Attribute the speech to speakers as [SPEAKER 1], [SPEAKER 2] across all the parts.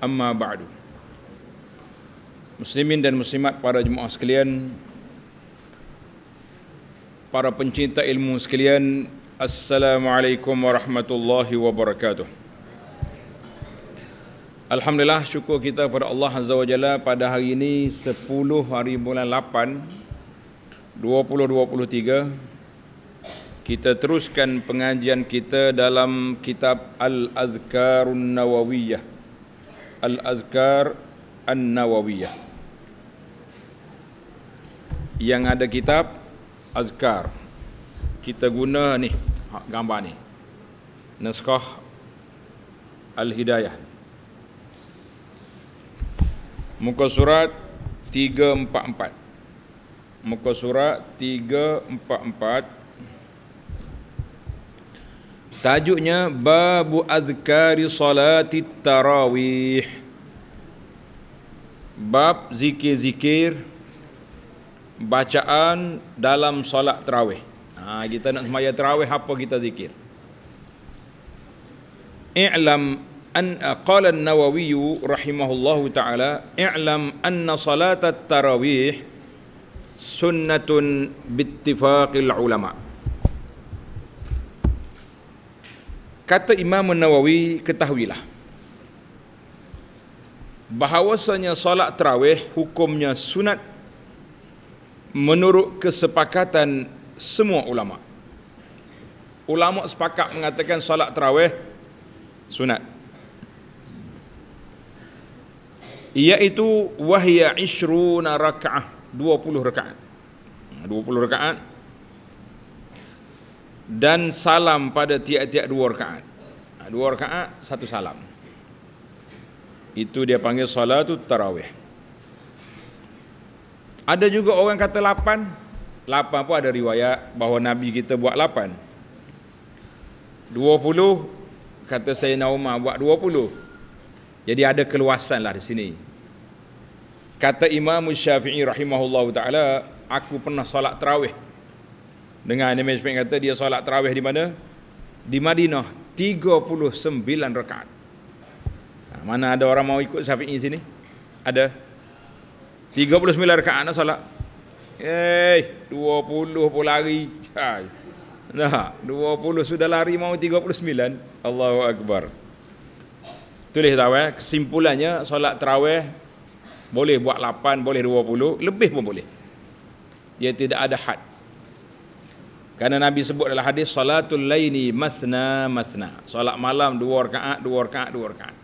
[SPEAKER 1] amma ba'du muslimin dan muslimat para jemaah sekalian para pencinta ilmu sekalian assalamualaikum warahmatullahi wabarakatuh Alhamdulillah syukur kita kepada Allah Azza wa Jalla pada hari ini 10 hari bulan 8 2023 kita teruskan pengajian kita dalam kitab Al-Azkarun Nawawiyah Al-Azkar An-Nawawiyah Yang ada kitab Azkar Kita guna ni ha, Gambar ni Naskah Al-Hidayah Muka surat 344 Muka surat 344 344 Tajuknya babu azkari salati tarawih. Bab zikir-zikir bacaan dalam solat tarawih. Ha, kita nak semaya tarawih apa kita zikir? I'lam an qala an-nawawi rahimahullahu taala i'lam anna salat at-tarawih sunnatun bi ittifaqil ulama'. Kata Imam Nawawi ketahuilah bahawasanya salat tarawih hukumnya sunat menurut kesepakatan semua ulama. Ulama sepakat mengatakan salat tarawih sunat. Iaitu wahya 20 raka'ah, 20 rakaat. 20 rakaat dan salam pada tiap-tiap dua rakaat. Ha, dua rakaat satu salam. Itu dia panggil salat tu tarawih. Ada juga orang kata lapan. Lapan pun ada riwayat bahawa Nabi kita buat lapan. Dua puluh, kata saya Umar buat dua puluh. Jadi ada keluasan lah di sini. Kata Imam Syafi'i rahimahullah ta'ala, aku pernah salat terawih dengan Nabi Ismail kata dia solat terawih di mana? Di Madinah 39 rakaat. Ha, mana ada orang mau ikut Syafi'i sini? Ada 39 rakaat nak solat. Eh, 20 pun lari. Nah, 20 sudah lari mau 39. Allahu akbar. Tulis tahu eh, kesimpulannya solat tarawih boleh buat 8, boleh 20, lebih pun boleh. Dia tidak ada had. Karena Nabi sebut dalam hadis salatul laini masna masna. Solat malam dua rakaat, dua rakaat, dua rakaat.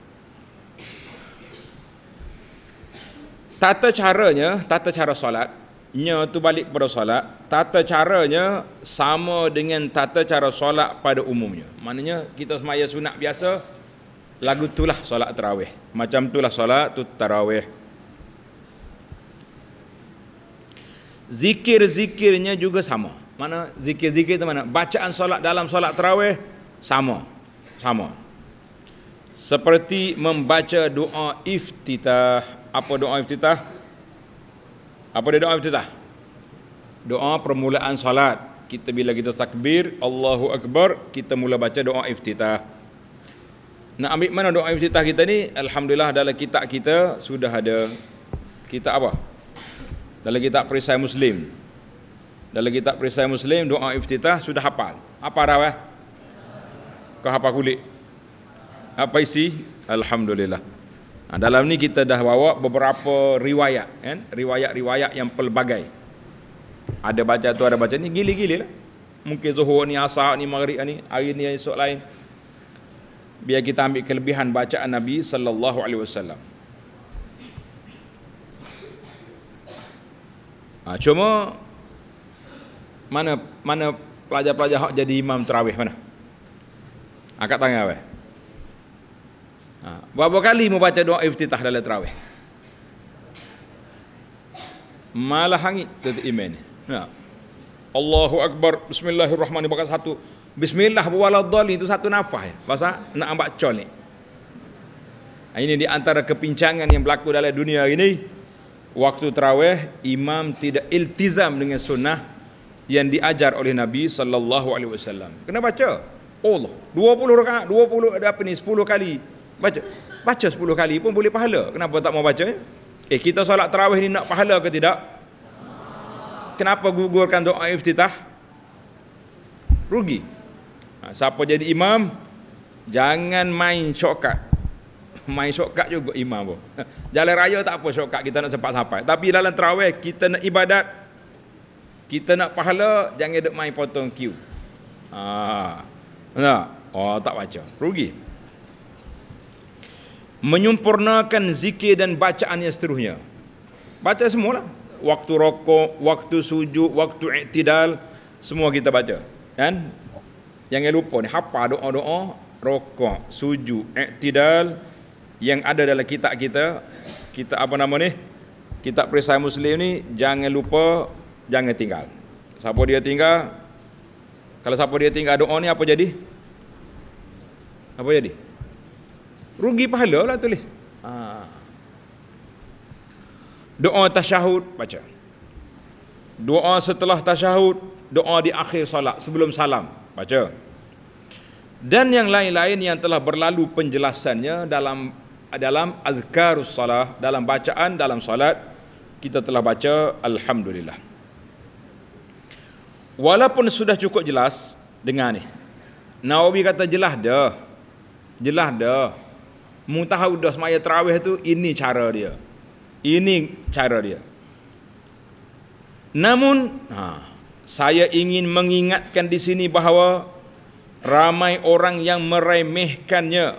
[SPEAKER 1] Tata caranya, tata cara solat, nya tu balik kepada solat, tata caranya sama dengan tata cara solat pada umumnya. Maknanya kita semaya sunat biasa lagu itulah solat tarawih. Macam itulah solat tu tarawih. Zikir-zikirnya juga sama mana zikir-zikir itu mana bacaan solat dalam solat tarawih sama sama seperti membaca doa iftitah apa doa iftitah apa dia doa iftitah doa permulaan solat kita bila kita takbir Allahu akbar kita mula baca doa iftitah nak ambil mana doa iftitah kita ni alhamdulillah dalam kitab kita sudah ada kitab apa dalam kitab perisai muslim dalam kitab perisai muslim doa iftitah sudah hafal apa rawa? eh? kau hafal kulit apa isi alhamdulillah nah, ha, dalam ni kita dah bawa beberapa riwayat kan riwayat-riwayat yang pelbagai ada baca tu ada baca ni gili-gili lah mungkin zuhur ni asar ni maghrib ni hari ni esok lain biar kita ambil kelebihan bacaan nabi sallallahu alaihi wasallam ha, cuma mana mana pelajar-pelajar hak jadi imam terawih mana? Angkat tangan weh. Ha, berapa kali mau baca doa iftitah dalam terawih? Malah hangit tetap iman ni. Ha. Allahu Akbar, Bismillahirrahmanirrahim. Bukan satu. Bismillah buwaladhali itu satu nafah ya. Pasal nak ambak colik. Ha, ini di antara kepincangan yang berlaku dalam dunia ini. Waktu terawih, imam tidak iltizam dengan sunnah yang diajar oleh Nabi sallallahu alaihi wasallam. Kena baca. Oh Allah. 20 rakaat, 20 ada apa ni 10 kali. Baca. Baca 10 kali pun boleh pahala. Kenapa tak mau baca? Eh? eh kita solat tarawih ni nak pahala ke tidak? Kenapa gugurkan doa iftitah? Rugi. Ha, siapa jadi imam? Jangan main shortcut. Main shortcut juga imam pun. Jalan raya tak apa shortcut kita nak sempat sampai. Tapi dalam tarawih kita nak ibadat, kita nak pahala jangan duk main potong Q. Ha. Nah. Oh, tak baca. Rugi. Menyempurnakan zikir dan bacaan yang seterusnya. Baca semualah. Waktu rokok, waktu sujud, waktu iktidal. Semua kita baca. Kan? Jangan lupa ni. Apa doa-doa? Rokok, sujud, iktidal. Yang ada dalam kitab kita. Kita apa nama ni? Kitab perisai Muslim ni. Jangan lupa jangan tinggal. Siapa dia tinggal? Kalau siapa dia tinggal doa ni apa jadi? Apa jadi? Rugi pahala lah tulis. Ha. Doa tasyahud baca. Doa setelah tasyahud, doa di akhir solat sebelum salam baca. Dan yang lain-lain yang telah berlalu penjelasannya dalam dalam azkarus salat dalam bacaan dalam solat kita telah baca alhamdulillah. Walaupun sudah cukup jelas dengan ni. Nawawi kata jelas dah. Jelas dah. Mutahawudah semaya terawih tu ini cara dia. Ini cara dia. Namun ha, saya ingin mengingatkan di sini bahawa ramai orang yang meremehkannya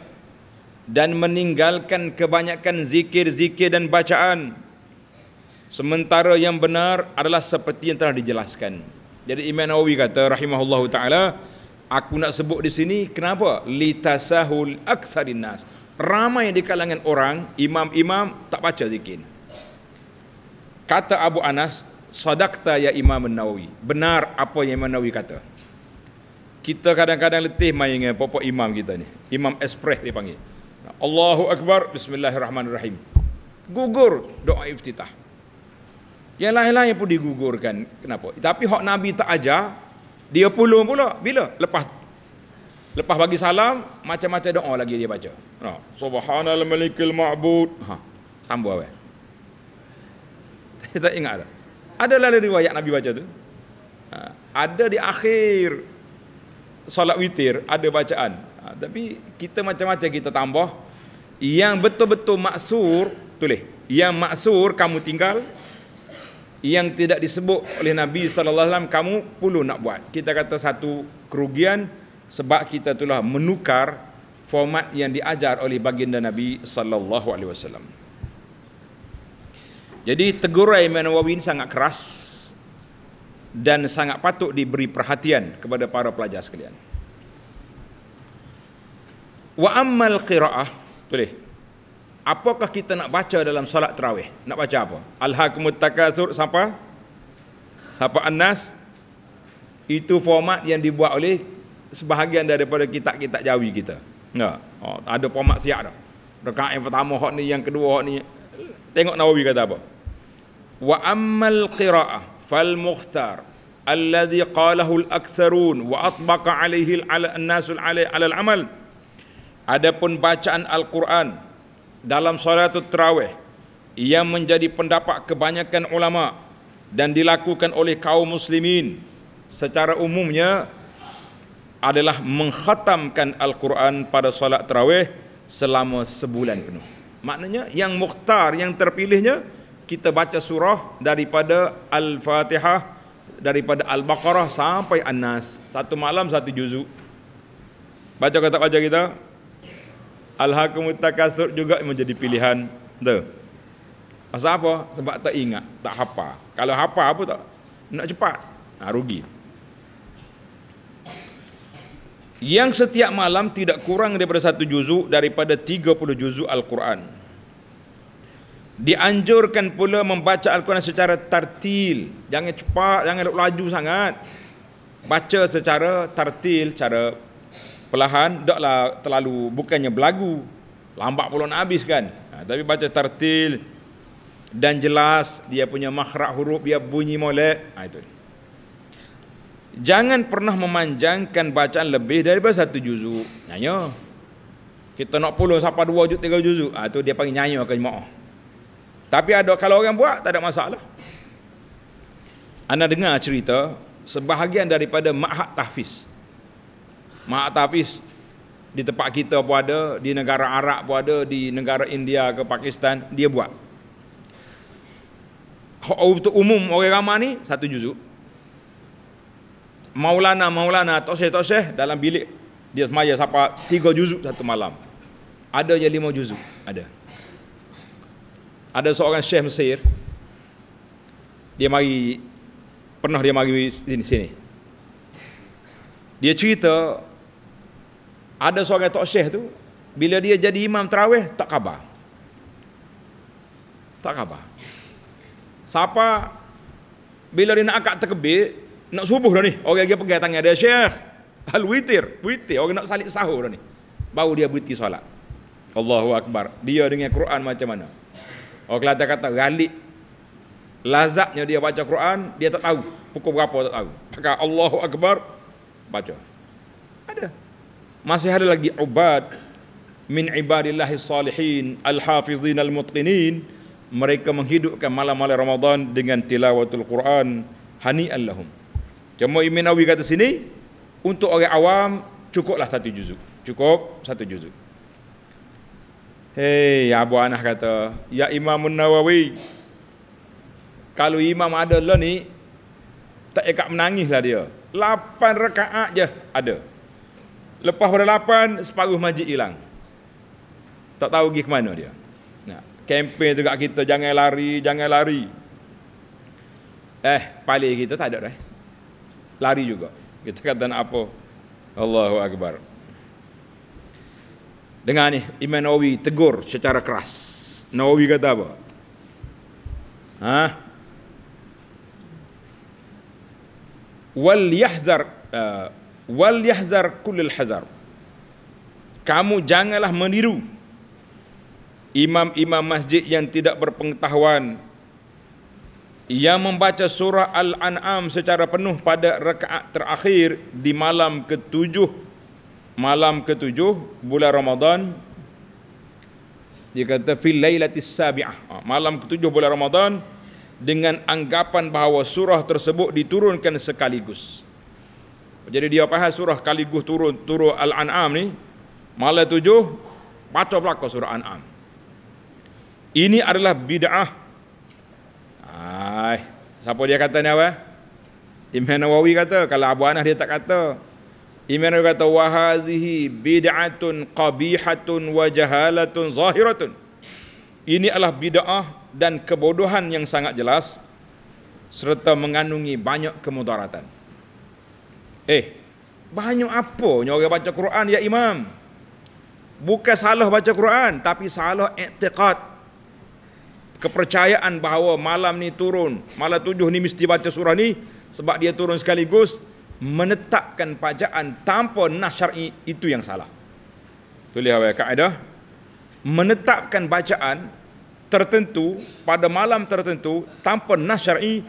[SPEAKER 1] dan meninggalkan kebanyakan zikir-zikir dan bacaan sementara yang benar adalah seperti yang telah dijelaskan. Jadi Imam Nawawi kata rahimahullahu taala aku nak sebut di sini kenapa litasahul aktsarin nas. Ramai di kalangan orang imam-imam tak baca zikir. Kata Abu Anas, sadaqta ya Imam Nawawi. Benar apa yang Imam Nawawi kata. Kita kadang-kadang letih main dengan pokok imam kita ni. Imam ekspres dipanggil. Allahu akbar, bismillahirrahmanirrahim. Gugur doa iftitah. Yang lain-lain pun digugurkan. Kenapa? Tapi hak Nabi tak ajar, dia puluh pula. Bila? Lepas lepas bagi salam, macam-macam doa lagi dia baca. No. Ha. Subhanal malikil ma'bud. Ha. Sambu apa? Saya tak ingat dah. Adalah ada riwayat Nabi baca tu. Ha. Ada di akhir solat witir, ada bacaan. Ha. Tapi kita macam-macam kita tambah. Yang betul-betul maksur, tulis. Yang maksur kamu tinggal, yang tidak disebut oleh Nabi sallallahu alaihi wasallam kamu perlu nak buat. Kita kata satu kerugian sebab kita telah menukar format yang diajar oleh baginda Nabi sallallahu alaihi wasallam. Jadi teguran Imam Nawawi ini sangat keras dan sangat patut diberi perhatian kepada para pelajar sekalian. Wa ammal qira'ah, boleh? apakah kita nak baca dalam solat terawih? Nak baca apa? Al-Hakmut Takasur siapa? Siapa an Itu format yang dibuat oleh sebahagian daripada kitab-kitab jawi kita. Ya. Oh, ada format siap dah. Rekaat yang pertama hak ni, yang kedua hak ni. Tengok Nawawi kata apa? Wa ammal qira'ah fal mukhtar alladhi qalahu al-aktharun wa atbaqa alaihi al anasul alaihi al-amal. Adapun bacaan Al-Quran, dalam solat terawih yang menjadi pendapat kebanyakan ulama dan dilakukan oleh kaum muslimin secara umumnya adalah mengkhatamkan Al-Quran pada solat terawih selama sebulan penuh. Maknanya yang mukhtar yang terpilihnya kita baca surah daripada Al-Fatihah daripada Al-Baqarah sampai An-Nas satu malam satu juzuk. Baca kata baca kita. Al-Hakum Takasur juga menjadi pilihan tu. Pasal apa? Sebab tak ingat, tak hafal. Kalau hafal apa tak? Nak cepat. Ha, rugi. Yang setiap malam tidak kurang daripada satu juzuk daripada 30 juzuk Al-Quran. Dianjurkan pula membaca Al-Quran secara tartil. Jangan cepat, jangan laju sangat. Baca secara tartil, cara perlahan taklah terlalu bukannya berlagu lambat pula nak habis kan ha, tapi baca tartil dan jelas dia punya makhraj huruf dia bunyi molek ha, itu jangan pernah memanjangkan bacaan lebih daripada satu juzuk nyanyo kita nak puluh sampai dua juz tiga juzuk ha, itu dia panggil nyanyo ke jemaah tapi ada kalau orang buat tak ada masalah anda dengar cerita sebahagian daripada ma'had tahfiz Mak tapi di tempat kita pun ada, di negara Arab pun ada, di negara India ke Pakistan, dia buat. Untuk umum orang ramai ni, satu juzuk. Maulana, Maulana, Tosheh, Tosheh, dalam bilik dia semaya sapa tiga juzuk satu malam. Ada je lima juzuk, ada. Ada seorang Syekh Mesir, dia mari, pernah dia mari sini. sini. Dia cerita ada seorang tok syekh tu bila dia jadi imam tarawih tak khabar. Tak khabar. Siapa bila dia nak akad takbir, nak subuh dah ni, orang dia pegang tangan dia, "Syekh, al witir, witir, orang nak salit sahur dah ni." Baru dia berhenti solat. Allahu akbar. Dia dengan Quran macam mana? Orang kelata kata galik. Lazatnya dia baca Quran, dia tak tahu pukul berapa tak tahu. Maka Allahu akbar baca. Ada masih ada lagi ubad min ibadillahi salihin al-hafizin al-mutqinin mereka menghidupkan malam-malam Ramadan dengan tilawatul Quran hani'an lahum Jemaah Imam Nawawi kata sini untuk orang awam cukuplah satu juzuk cukup satu juzuk Hey, Abu Anah kata Ya Imam Nawawi Kalau Imam ada lah ni Tak ikat menangis lah dia 8 rekaat je ada Lepas pada lapan, separuh masjid hilang. Tak tahu pergi ke mana dia. Nah, kempen juga kita jangan lari, jangan lari. Eh, pali kita tak ada dah. Eh. Lari juga. Kita kata nak apa? Allahu Akbar. Dengar ni, Imam Nawawi tegur secara keras. Nawawi kata apa? Ha? Wal yahzar eh, wal yahzar kullil hazar kamu janganlah meniru imam-imam masjid yang tidak berpengetahuan yang membaca surah Al-An'am secara penuh pada rakaat terakhir di malam ketujuh malam ketujuh bulan Ramadan dia kata fil lailatis sabi'ah ah, malam ketujuh bulan Ramadan dengan anggapan bahawa surah tersebut diturunkan sekaligus jadi dia faham surah kaliguh turun turun Al-An'am ni malam tujuh baca pula surah An'am. Ini adalah bid'ah. Ai, siapa dia kata ni apa? Imam Nawawi kata kalau Abu Anah dia tak kata. Imam Nawawi kata wahazihi bid'atun qabihatun wa jahalatun zahiratun. Ini adalah bid'ah dan kebodohan yang sangat jelas serta mengandungi banyak kemudaratan. Eh, banyak apa orang baca Quran ya imam? Bukan salah baca Quran, tapi salah i'tiqad. Kepercayaan bahawa malam ni turun, malam tujuh ni mesti baca surah ni sebab dia turun sekaligus menetapkan pajaan tanpa nas itu yang salah. Tu lihat ya kaedah. Menetapkan bacaan tertentu pada malam tertentu tanpa nas syar'i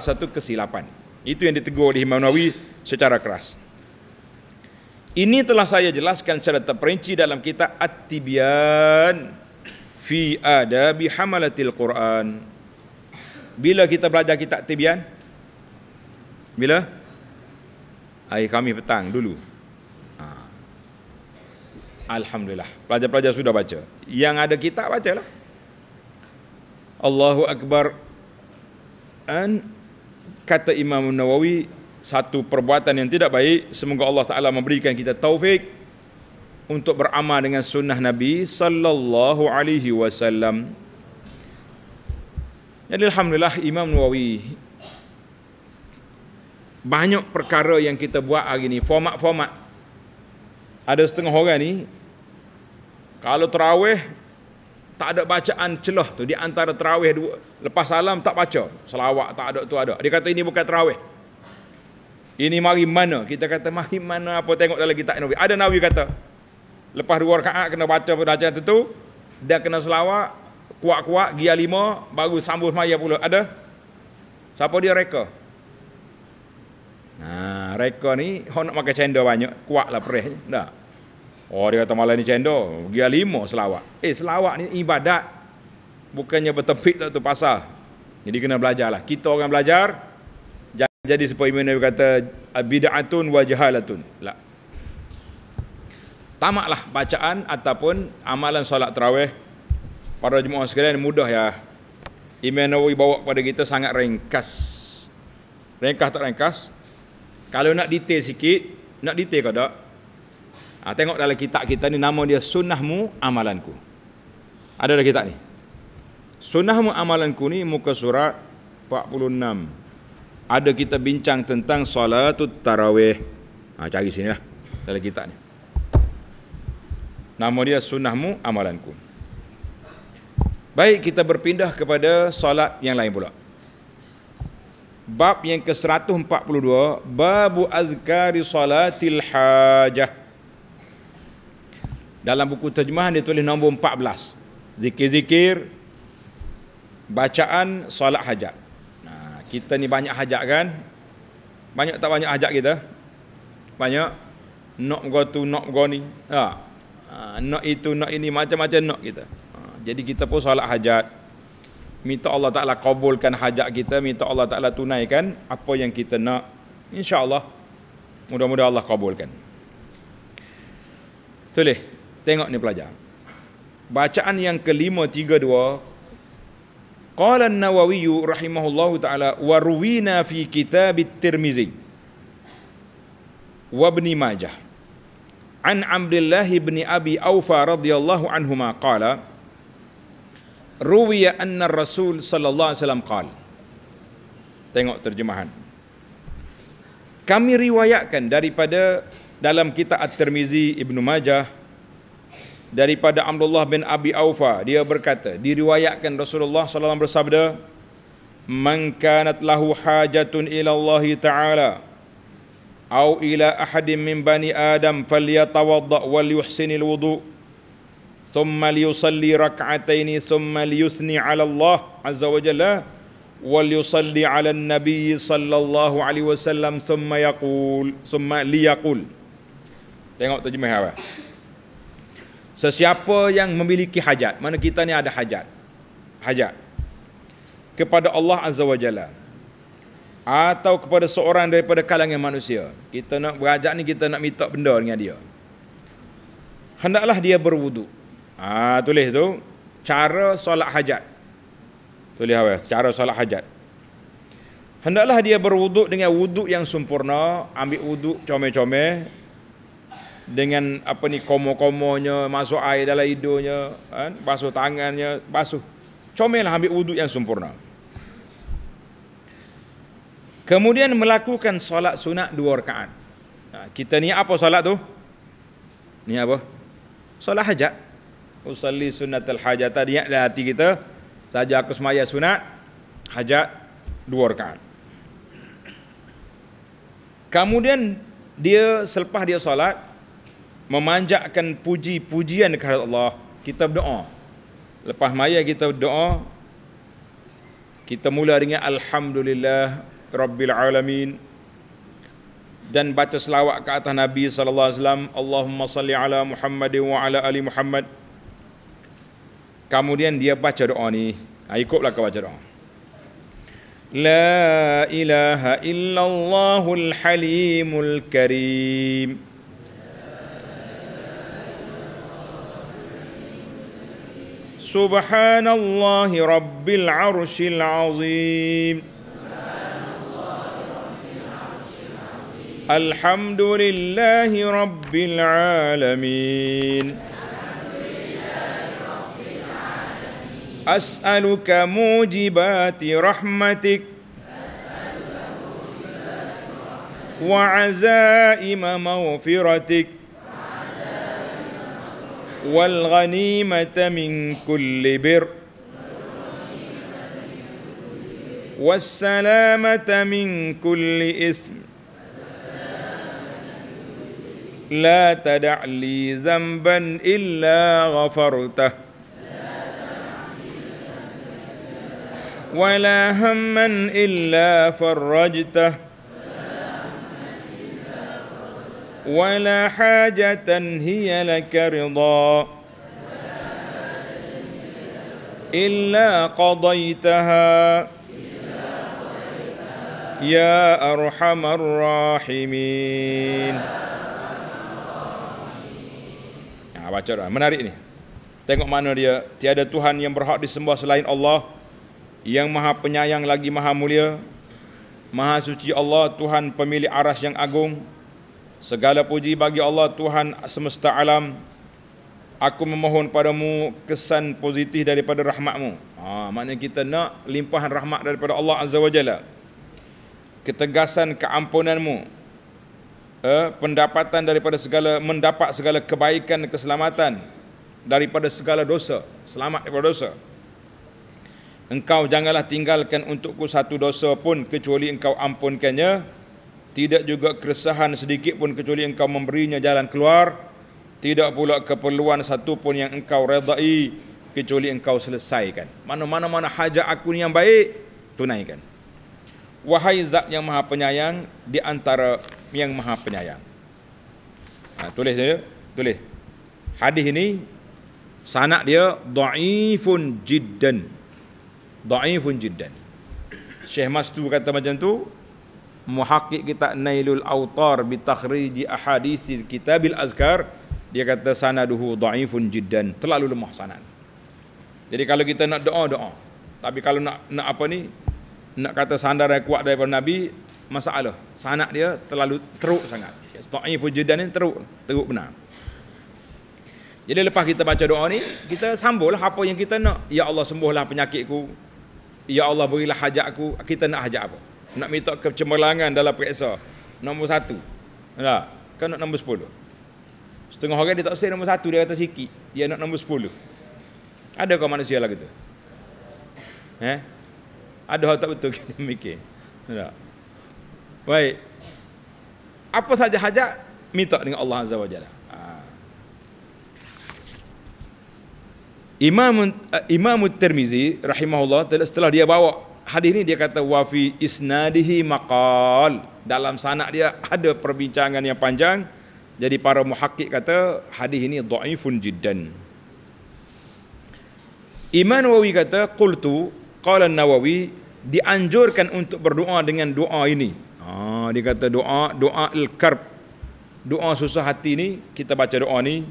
[SPEAKER 1] satu kesilapan. Itu yang ditegur oleh Imam Nawawi secara keras. Ini telah saya jelaskan secara terperinci dalam kitab At-Tibyan fi adabi hamalatil Quran. Bila kita belajar kitab Tibyan? Bila? Hari kami petang dulu. Ha. Alhamdulillah. Pelajar-pelajar sudah baca. Yang ada kitab bacalah. Allahu Akbar. An kata Imam Nawawi satu perbuatan yang tidak baik semoga Allah taala memberikan kita taufik untuk beramal dengan sunnah Nabi sallallahu alaihi wasallam jadi ya, alhamdulillah Imam Nawawi banyak perkara yang kita buat hari ni format-format ada setengah orang ni kalau terawih tak ada bacaan celah tu di antara terawih dua, lepas salam tak baca selawat tak ada tu ada dia kata ini bukan terawih ini mari mana kita kata mari mana apa tengok dalam kitab Nabi ada Nabi kata lepas dua rakaat kena baca bacaan tu Dia kena selawat kuat-kuat gia lima baru sambung semaya pula ada siapa dia reka nah reka ni orang nak makan cendol banyak kuat lah perih dah Oh dia kata malam ni cendo Dia lima selawat Eh selawat ni ibadat Bukannya bertepik tak tu pasal Jadi kena belajar lah Kita orang belajar Jangan jadi seperti mana dia kata Bida'atun wa jahalatun lah. Tamaklah bacaan ataupun amalan solat terawih Para jemaah sekalian mudah ya Imam Nawawi bawa kepada kita sangat ringkas Ringkas tak ringkas Kalau nak detail sikit Nak detail ke tak? Ha, tengok dalam kitab kita ni nama dia sunnahmu amalanku. Ada dalam kitab ni. Sunnahmu amalanku ni muka surat 46. Ada kita bincang tentang solatut tarawih. Ha, cari sini lah dalam kitab ni. Nama dia sunnahmu amalanku. Baik kita berpindah kepada solat yang lain pula. Bab yang ke-142 babu azkari solatil hajah. Dalam buku terjemahan dia tulis nombor 14. Zikir-zikir, bacaan, solat hajat. Nah, kita ni banyak hajat kan? Banyak tak banyak hajat kita? Banyak. Not go to, not go ni. Ha. ha not itu, not ini, macam-macam not kita. Ha. Jadi kita pun solat hajat. Minta Allah Ta'ala kabulkan hajat kita. Minta Allah Ta'ala tunaikan apa yang kita nak. Insya Allah Mudah-mudahan Allah kabulkan. Tulis. Tengok ni pelajar. Bacaan yang kelima, tiga, dua. Qala an-Nawawi rahimahullahu taala wa ruwina fi kitab at-Tirmizi wa Ibn Majah an Abdullah ibn Abi Aufa radhiyallahu anhuma qala ruwiya anna ar-Rasul sallallahu alaihi wasallam qala Tengok terjemahan. Kami riwayatkan daripada dalam kitab At-Tirmizi, Ibnu Majah, daripada Abdullah bin Abi Aufa dia berkata diriwayatkan Rasulullah sallallahu alaihi wasallam bersabda man kanat lahu hajatun ila Allah taala au ila ahadin min bani adam falyatawadda wal yuhsinil wudu thumma liyusalli rak'ataini thumma liyuthni ala Allah azza wa jalla wal yusalli ala an-nabi sallallahu alaihi wasallam thumma yaqul thumma liyaqul tengok terjemah apa Sesiapa yang memiliki hajat, mana kita ni ada hajat. Hajat. Kepada Allah Azza wa Jalla. Atau kepada seorang daripada kalangan manusia. Kita nak berhajat ni, kita nak minta benda dengan dia. Hendaklah dia berwuduk. Ha, tulis tu. Cara solat hajat. Tulis awal. Cara solat hajat. Hendaklah dia berwuduk dengan wuduk yang sempurna. Ambil wuduk comel-comel dengan apa ni komo-komonya masuk air dalam hidungnya kan basuh tangannya basuh comelah ambil wuduk yang sempurna kemudian melakukan solat sunat dua rakaat nah, kita ni apa solat tu ni apa solat hajat usalli sunnatul hajat tadi ya hati kita saja aku semaya sunat hajat dua rakaat kemudian dia selepas dia solat Memanjakan puji-pujian kepada Allah, kita berdoa. Lepas maya kita berdoa, kita mula dengan Alhamdulillah Rabbil Alamin dan baca selawat ke atas Nabi sallallahu alaihi wasallam Allahumma salli ala Muhammad wa ala ali Muhammad kemudian dia baca doa ni ha, ikutlah kau baca doa la ilaha illallahul halimul karim سبحان الله رب العرش العظيم الحمد لله رب العالمين أسألك موجبات رحمتك وعزائم مغفرتك والغنيمة من كل بر والسلامة من كل إثم لا تدع لي ذنبا إلا غفرته ولا هما إلا فرجته ولا حاجة هي لك رضا إلا قضيتها يا أرحم الراحمين Ha, baca dah. Menarik ni. Tengok mana dia. Tiada Tuhan yang berhak disembah selain Allah. Yang maha penyayang lagi maha mulia. Maha suci Allah. Tuhan pemilik aras yang agung. Segala puji bagi Allah Tuhan semesta alam. Aku memohon padamu kesan positif daripada rahmatmu. Ha, maknanya kita nak limpahan rahmat daripada Allah Azza wa Jalla. Ketegasan keampunanmu. Eh, pendapatan daripada segala, mendapat segala kebaikan dan keselamatan. Daripada segala dosa. Selamat daripada dosa. Engkau janganlah tinggalkan untukku satu dosa pun kecuali engkau ampunkannya tidak juga keresahan sedikit pun kecuali engkau memberinya jalan keluar tidak pula keperluan satu pun yang engkau redai kecuali engkau selesaikan mana-mana mana hajat aku ni yang baik tunaikan wahai zat yang maha penyayang di antara yang maha penyayang ha, tulis dia tulis hadis ini sanak dia daifun jiddan daifun jiddan Syekh Mastu kata macam tu muhakkik kita Nailul Autar bi takhriji ahadits Kitabil Azkar dia kata sanaduhu dhaifun jiddan terlalu lemah sanad. Jadi kalau kita nak doa doa tapi kalau nak nak apa ni nak kata sandaran kuat daripada Nabi masalah sanad dia terlalu teruk sangat. Dhaifun jiddan ni teruk teruk benar. Jadi lepas kita baca doa ni kita sambunglah apa yang kita nak ya Allah sembuhlah penyakitku ya Allah berilah hajatku kita nak hajat apa nak minta kecemerlangan dalam periksa nombor satu ha, kan nak nombor sepuluh setengah orang dia tak say nombor satu dia kata sikit dia nak nombor sepuluh ada kau manusia lah gitu eh ada hal tak betul kita mikir ha, baik apa saja hajat minta dengan Allah Azza wa Jalla ah. Imam uh, Imam Tirmizi rahimahullah telah setelah dia bawa hadis ini dia kata wafi isnadihi makal dalam sanad dia ada perbincangan yang panjang jadi para muhakkik kata hadis ini dhaifun jiddan Imam Nawawi kata qultu qala Nawawi dianjurkan untuk berdoa dengan doa ini ha dia kata doa doa al karb doa susah hati ni kita baca doa ni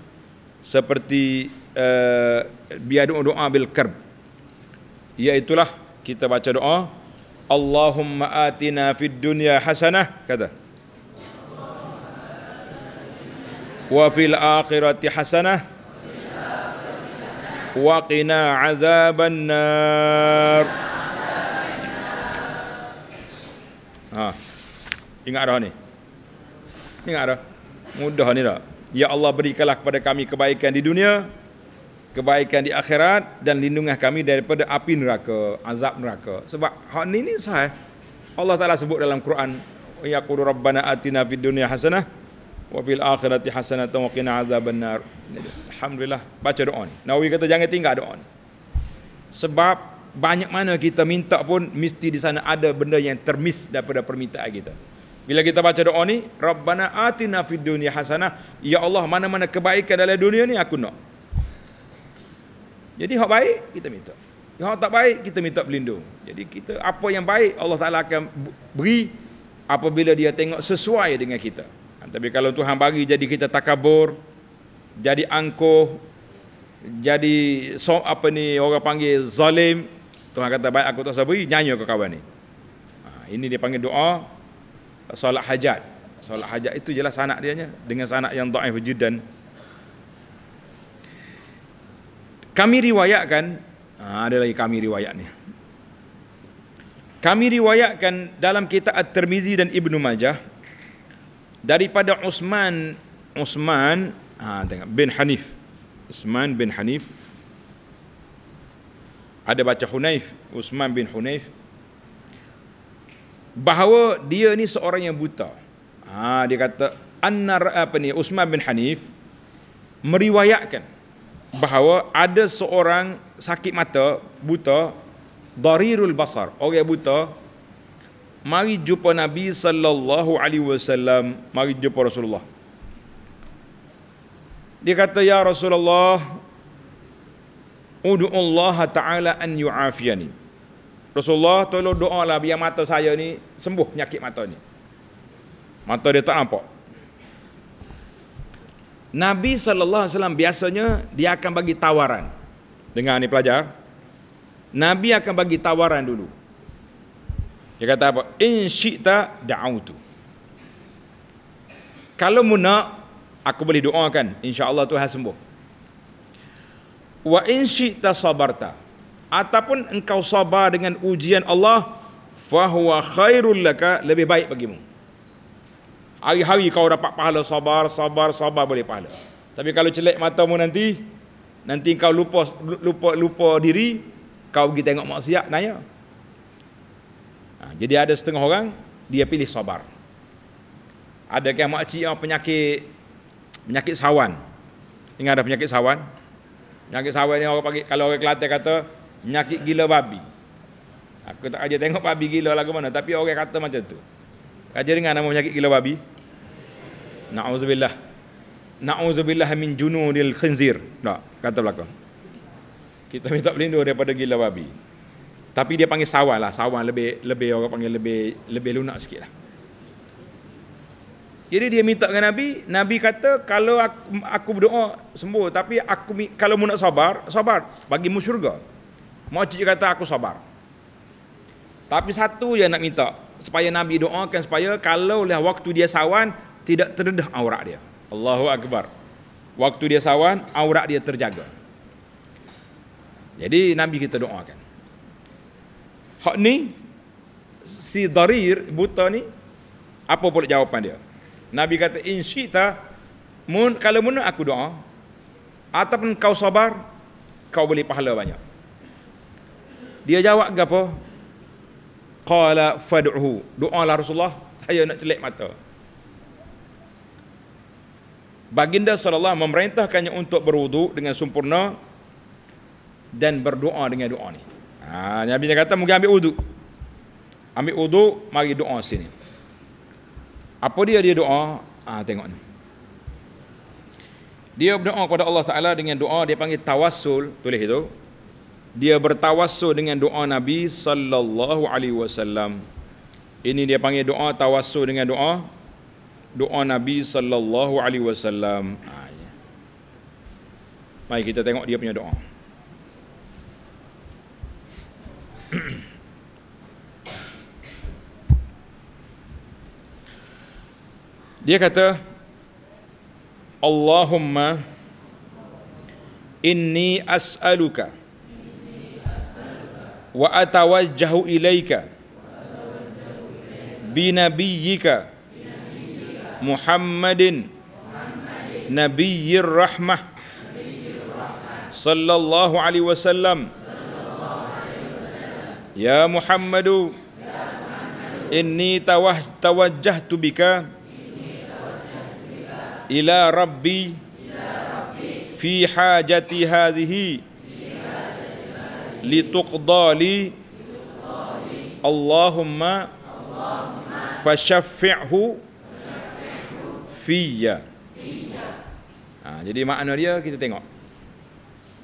[SPEAKER 1] seperti uh, biar doa, doa bil karb iaitu kita baca doa Allahumma atina fid dunya hasanah kata wa fil akhirati hasanah wa qina azaban nar ha ingat dah ni ingat dah mudah ni dah ya Allah berikanlah kepada kami kebaikan di dunia kebaikan di akhirat dan lindungilah kami daripada api neraka, azab neraka. Sebab hak ni ni sahih. Allah Taala sebut dalam Quran, ya qulu rabbana atina fid dunya hasanah wa fil akhirati hasanah wa qina azabannar. Alhamdulillah, baca doa ni. Nawi kata jangan tinggal doa ni. Sebab banyak mana kita minta pun mesti di sana ada benda yang termis daripada permintaan kita. Bila kita baca doa ni, Rabbana atina fid dunya hasanah, ya Allah mana-mana kebaikan dalam dunia ni aku nak. Jadi hak baik kita minta. Hak tak baik kita minta pelindung. Jadi kita apa yang baik Allah Taala akan beri apabila dia tengok sesuai dengan kita. Ha, tapi kalau Tuhan bagi jadi kita takabur, jadi angkuh, jadi so, apa ni orang panggil zalim, Tuhan kata baik aku tak sabari nyanyi ke kawan ni. Ha, ini dia panggil doa solat hajat. Solat hajat itu jelas sanak dia nya dengan sanak yang dhaif jidan. Kami riwayatkan ha, ada lagi kami riwayatnya. Kami riwayatkan dalam kitab At-Tirmizi dan Ibn Majah daripada Usman, Usman, ha tengok bin Hanif Usman bin Hanif ada baca Hunayf, Usman bin Hunayf. bahawa dia ni seorang yang buta. Ha dia kata anna apa ni Usman bin Hanif meriwayatkan bahawa ada seorang sakit mata buta darirul basar orang buta mari jumpa nabi sallallahu alaihi wasallam mari jumpa rasulullah dia kata ya rasulullah udu Allah taala an yuafiyani rasulullah tolong doalah biar mata saya ni sembuh penyakit mata ni mata dia tak nampak Nabi sallallahu alaihi wasallam biasanya dia akan bagi tawaran. Dengar ni pelajar. Nabi akan bagi tawaran dulu. Dia kata apa? In syi'ta da'utu. Kalau mu nak aku boleh doakan insya-Allah Tuhan sembuh. Wa in syi'ta sabarta. Ataupun engkau sabar dengan ujian Allah fahuwa khairul laka lebih baik bagimu. Hari-hari kau dapat pahala sabar, sabar, sabar boleh pahala. Tapi kalau celik matamu nanti, nanti kau lupa lupa lupa diri, kau pergi tengok maksiat naya. Ha, jadi ada setengah orang dia pilih sabar. Ada yang makcik yang penyakit penyakit sawan. Ingat ada penyakit sawan? Penyakit sawan ni orang pagi kalau orang Kelantan kata penyakit gila babi. Aku tak aja tengok babi gila lah mana tapi orang kata macam tu. Raja dengar nama penyakit gila babi. Nauzubillah. Nauzubillah min junudil khinzir. Tak, kata belakang. Kita minta pelindung daripada gila babi. Tapi dia panggil sawan lah. Sawan lebih, lebih orang panggil lebih lebih lunak sikit lah. Jadi dia minta dengan Nabi. Nabi kata, kalau aku, aku berdoa sembuh. Tapi aku kalau mu nak sabar, sabar. Bagi mu syurga. cik kata, aku sabar. Tapi satu yang nak minta supaya Nabi doakan supaya kalau lah waktu dia sawan tidak terdedah aurat dia. Allahu akbar. Waktu dia sawan aurat dia terjaga. Jadi Nabi kita doakan. Hak ni si darir buta ni apa pula jawapan dia? Nabi kata insyita mun kalau mun aku doa ataupun kau sabar kau boleh pahala banyak. Dia jawab apa? qala fad'uhu doalah rasulullah saya nak celik mata baginda sallallahu memerintahkannya untuk berwuduk dengan sempurna dan berdoa dengan doa ni ha nabi dia kata mungkin ambil wuduk ambil wuduk mari doa sini apa dia dia doa ha tengok ni dia berdoa kepada Allah Taala dengan doa dia panggil tawassul tulis itu dia bertawassul dengan doa Nabi sallallahu alaihi wasallam. Ini dia panggil doa tawassul dengan doa doa Nabi sallallahu alaihi wasallam. Ha, ya. Mari kita tengok dia punya doa. Dia kata Allahumma inni as'aluka wa atawajjahu ilaika bi nabiyyika Muhammadin nabiyyir rahmah sallallahu alaihi wasallam ya muhammadu inni tawajjahtu bika ila rabbi fi hajati hadhihi لتقضى لي اللهم فشفعه فيا Ha, jadi makna dia kita tengok.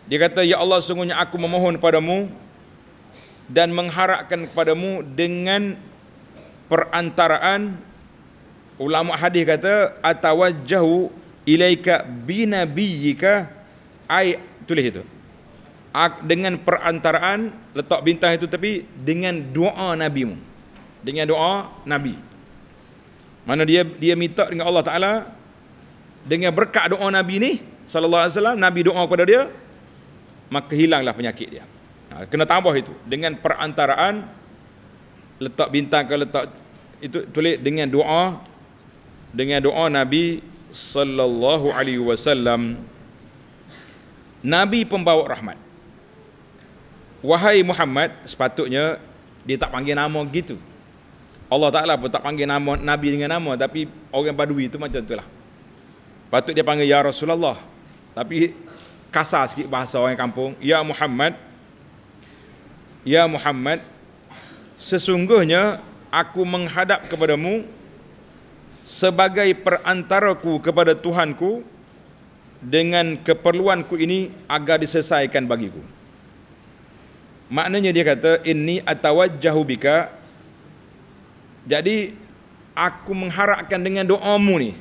[SPEAKER 1] Dia kata ya Allah sungguhnya aku memohon padamu dan mengharapkan kepadamu dengan perantaraan ulama hadis kata atawajjahu ilaika binabiyyika ai tulis itu dengan perantaraan letak bintang itu tapi dengan doa Nabi mu. Dengan doa Nabi. Mana dia dia minta dengan Allah Taala dengan berkat doa Nabi ni sallallahu alaihi wasallam Nabi doa kepada dia maka hilanglah penyakit dia. Ha, kena tambah itu dengan perantaraan letak bintang ke letak itu tulis dengan doa dengan doa Nabi sallallahu alaihi wasallam Nabi pembawa rahmat. Wahai Muhammad, sepatutnya dia tak panggil nama gitu. Allah Ta'ala pun tak panggil nama Nabi dengan nama, tapi orang badui itu macam tu lah. Patut dia panggil Ya Rasulullah. Tapi kasar sikit bahasa orang kampung. Ya Muhammad, Ya Muhammad, sesungguhnya aku menghadap kepadamu sebagai perantaraku kepada Tuhanku dengan keperluanku ini agar diselesaikan bagiku. Maknanya dia kata ini atawajjahu Jahubika. Jadi aku mengharapkan dengan doamu ni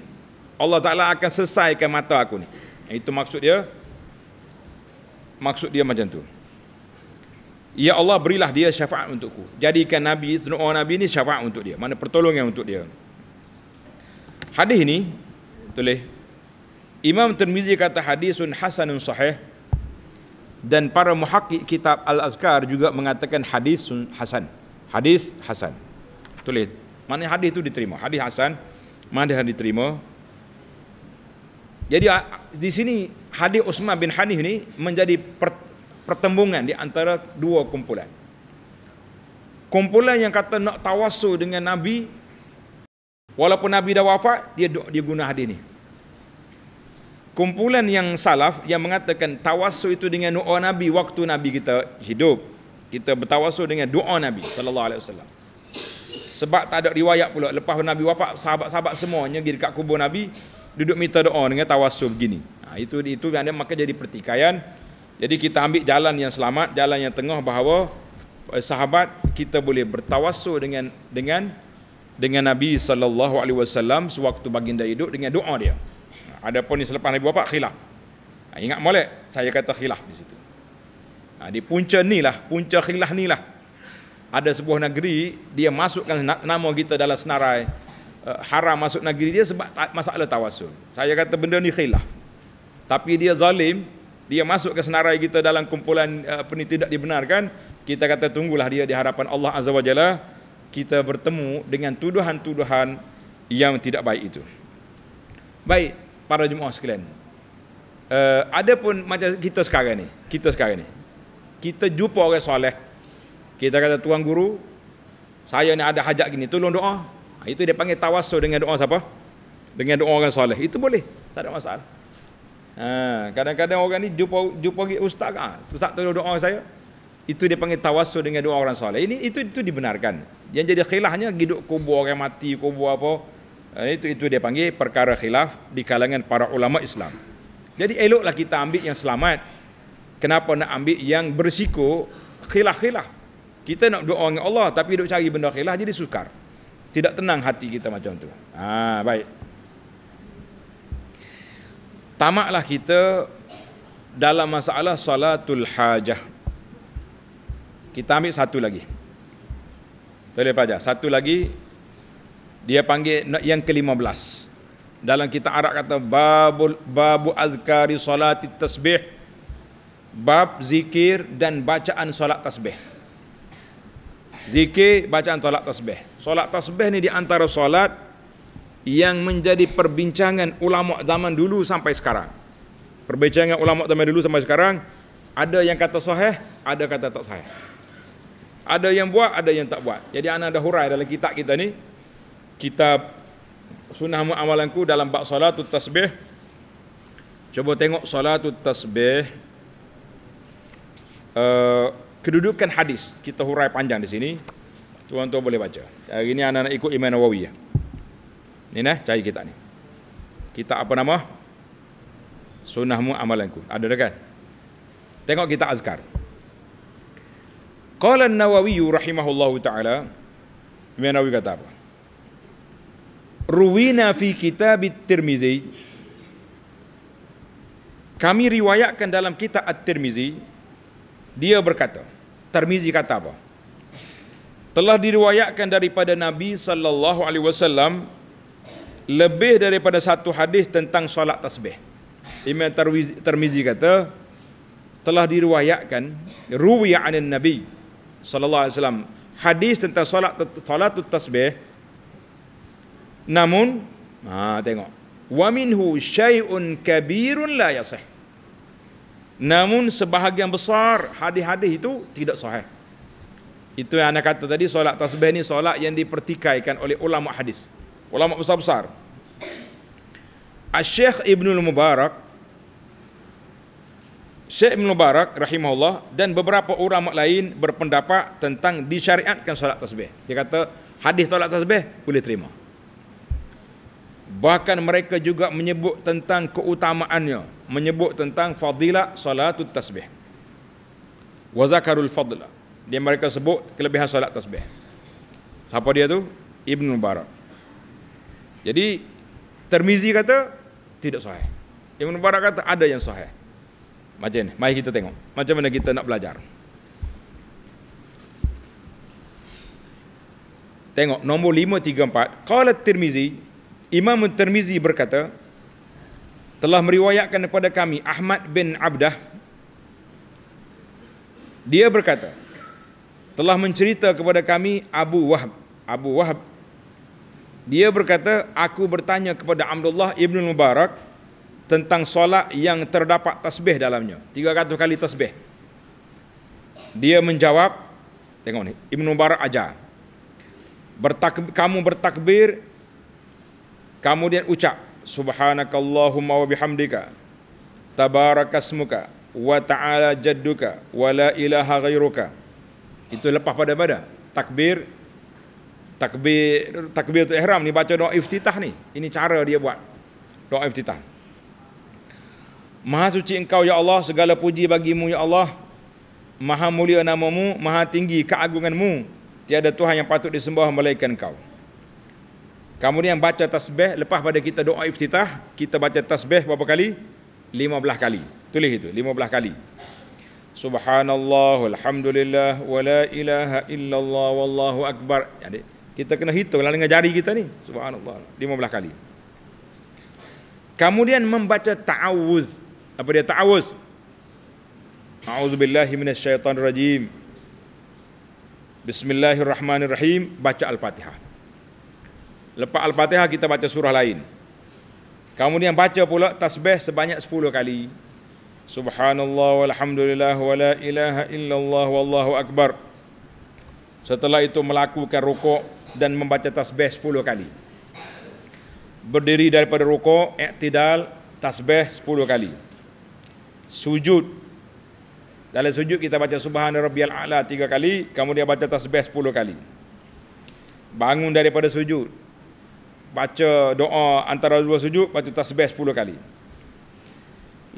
[SPEAKER 1] Allah Taala akan selesaikan mata aku ni. Itu maksud dia. Maksud dia macam tu. Ya Allah berilah dia syafaat untukku. Jadikan nabi, doa nabi ini syafaat untuk dia. Mana pertolongan untuk dia. Hadis ini, tulis Imam Tirmizi kata hadisun hasanun sahih dan para muhakkik kitab Al-Azkar juga mengatakan hadis hasan. Hadis hasan. Tulis. Mana hadis itu diterima? Hadis hasan mana hadis diterima? Jadi di sini hadis Utsman bin Hanif ini menjadi pertembungan di antara dua kumpulan. Kumpulan yang kata nak tawasul dengan Nabi walaupun Nabi dah wafat dia dia guna hadis ni kumpulan yang salaf yang mengatakan tawassul itu dengan doa nabi waktu nabi kita hidup kita bertawassul dengan doa nabi sallallahu alaihi wasallam sebab tak ada riwayat pula lepas nabi wafat sahabat-sahabat semuanya pergi dekat kubur nabi duduk minta doa dengan tawassul begini ha, itu itu yang ada maka jadi pertikaian jadi kita ambil jalan yang selamat jalan yang tengah bahawa eh, sahabat kita boleh bertawassul dengan dengan dengan nabi sallallahu alaihi wasallam sewaktu baginda hidup dengan doa dia Adapun ni selepas Nabi wafat khilaf. Ha, ingat molek saya kata khilaf di situ. Ha, di punca ni lah, punca khilaf ni lah. Ada sebuah negeri dia masukkan nama kita dalam senarai uh, haram masuk negeri dia sebab ta- masalah tawasul. Saya kata benda ni khilaf. Tapi dia zalim, dia masuk ke senarai kita dalam kumpulan uh, eh, peni tidak dibenarkan, kita kata tunggulah dia di hadapan Allah Azza wa Jalla kita bertemu dengan tuduhan-tuduhan yang tidak baik itu. Baik, para jemaah sekalian. Uh, ada pun macam kita sekarang ni, kita sekarang ni. Kita jumpa orang soleh. Kita kata tuan guru, saya ni ada hajat gini, tolong doa. Ha, itu dia panggil tawassul dengan doa siapa? Dengan doa orang soleh. Itu boleh. Tak ada masalah. Ha, kadang-kadang orang ni jumpa jumpa ustaz kan? Ustaz tolong doa saya. Itu dia panggil tawassul dengan doa orang soleh. Ini itu itu dibenarkan. Yang jadi khilafnya giduk kubur orang mati, kubur apa? Eh, itu itu dia panggil perkara khilaf di kalangan para ulama Islam. Jadi eloklah kita ambil yang selamat. Kenapa nak ambil yang berisiko khilaf-khilaf? Kita nak doa dengan Allah tapi duk cari benda khilaf jadi sukar. Tidak tenang hati kita macam tu. Ha, baik. Tamaklah kita dalam masalah salatul hajah. Kita ambil satu lagi. Boleh pajak. Satu lagi dia panggil yang ke-15 dalam kita Arab kata babul babu azkari salati tasbih bab zikir dan bacaan solat tasbih zikir bacaan solat tasbih solat tasbih ni di antara solat yang menjadi perbincangan ulama zaman dulu sampai sekarang perbincangan ulama zaman dulu sampai sekarang ada yang kata sahih ada kata tak sahih ada yang buat ada yang tak buat jadi ana ada hurai dalam kitab kita ni kitab sunnah mu'amalanku dalam bab salatut tasbih cuba tengok salatut tasbih uh, kedudukan hadis kita hurai panjang di sini tuan-tuan boleh baca hari ini anak-anak ikut Imam Nawawi ya ni nah cari kita ni kita apa nama sunnahmu amalanku ada dah kan? tengok kita azkar qala an-nawawi rahimahullahu taala Imam Nawawi kata apa ruwina fi kitab at-Tirmizi kami riwayatkan dalam kitab at-Tirmizi dia berkata Tirmizi kata apa telah diriwayatkan daripada Nabi sallallahu alaihi wasallam lebih daripada satu hadis tentang solat tasbih Imam Tirmizi kata telah diriwayatkan ruwi anin Nabi sallallahu alaihi wasallam hadis tentang solat solat tasbih Namun, ha, tengok. Wa minhu syai'un kabirun la yasih. Namun sebahagian besar hadis-hadis itu tidak sahih. Itu yang anda kata tadi solat tasbih ni solat yang dipertikaikan oleh ulama hadis. Ulama besar-besar. Asy-Syaikh Ibnu Mubarak Syekh Ibn Mubarak rahimahullah dan beberapa ulama lain berpendapat tentang disyariatkan solat tasbih. Dia kata hadis solat tasbih boleh terima. Bahkan mereka juga menyebut tentang keutamaannya, menyebut tentang fadilah salatut tasbih. Wa zakarul fadla. Dia mereka sebut kelebihan salat tasbih. Siapa dia tu? Ibn Mubarak. Jadi Termizi kata tidak sahih. Ibn Mubarak kata ada yang sahih. Macam ni, mari kita tengok. Macam mana kita nak belajar. Tengok nombor 534. Qala Tirmizi Imam Tirmizi berkata telah meriwayatkan kepada kami Ahmad bin Abdah dia berkata telah mencerita kepada kami Abu Wahab Abu Wahab dia berkata aku bertanya kepada Abdullah ibn Mubarak tentang solat yang terdapat tasbih dalamnya 300 kali tasbih dia menjawab tengok ni ibnu Mubarak ajar bertakbir, kamu bertakbir Kemudian ucap Subhanakallahumma wa bihamdika Tabarakasmuka Wa ta'ala jadduka Wa la ilaha ghairuka Itu lepas pada pada Takbir Takbir takbir tu ihram ni baca doa iftitah ni Ini cara dia buat Doa iftitah Maha suci engkau ya Allah Segala puji bagimu ya Allah Maha mulia namamu Maha tinggi keagunganmu Tiada Tuhan yang patut disembah melainkan engkau Kemudian baca tasbih lepas pada kita doa iftitah, kita baca tasbih berapa kali? 15 kali. Tulis itu, 15 kali. Subhanallah walhamdulillah wala ilaha illallah wallahu akbar. Jadi ya, kita kena hitunglah dengan jari kita ni. Subhanallah. 15 kali. Kemudian membaca ta'awuz. Apa dia ta'awuz? A'udzubillahi minasyaitonirrajim. Bismillahirrahmanirrahim. Baca Al-Fatihah. Lepas Al-Fatihah kita baca surah lain. Kemudian baca pula tasbih sebanyak 10 kali. Subhanallah walhamdulillah wala ilaha illallah wallahu akbar. Setelah itu melakukan rukuk dan membaca tasbih 10 kali. Berdiri daripada rukuk, iktidal, tasbih 10 kali. Sujud. Dalam sujud kita baca Rabbiyal a'la 3 kali, kemudian baca tasbih 10 kali. Bangun daripada sujud, baca doa antara dua sujud baca tasbih 10 kali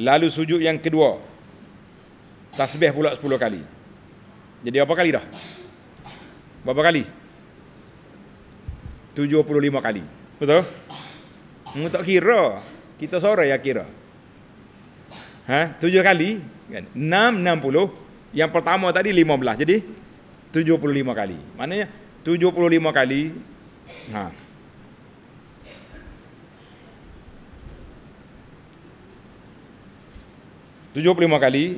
[SPEAKER 1] lalu sujud yang kedua tasbih pula 10 kali jadi berapa kali dah berapa kali 75 kali betul Mungkin tak kira kita sore ya kira ha tujuh kali kan enam enam puluh yang pertama tadi lima belas jadi tujuh puluh lima kali maknanya tujuh puluh lima kali ha 75 kali